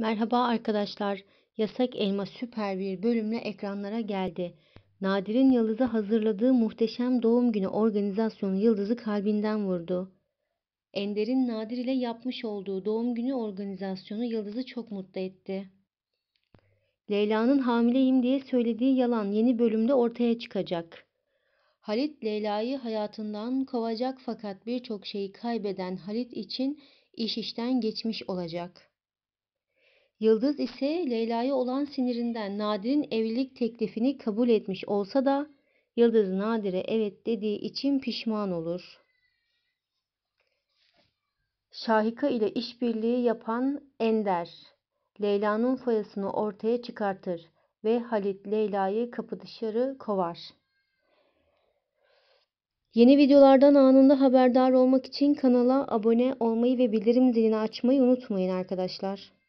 Merhaba arkadaşlar. Yasak Elma süper bir bölümle ekranlara geldi. Nadir'in Yıldız'a hazırladığı muhteşem doğum günü organizasyonu Yıldız'ı kalbinden vurdu. Ender'in Nadir ile yapmış olduğu doğum günü organizasyonu Yıldız'ı çok mutlu etti. Leyla'nın hamileyim diye söylediği yalan yeni bölümde ortaya çıkacak. Halit Leyla'yı hayatından kovacak fakat birçok şeyi kaybeden Halit için iş işten geçmiş olacak. Yıldız ise Leyla'ya olan sinirinden Nadir'in evlilik teklifini kabul etmiş olsa da Yıldız Nadir'e evet dediği için pişman olur. Şahika ile işbirliği yapan Ender, Leyla'nın foyasını ortaya çıkartır ve Halit Leyla'yı kapı dışarı kovar. Yeni videolardan anında haberdar olmak için kanala abone olmayı ve bildirim zilini açmayı unutmayın arkadaşlar.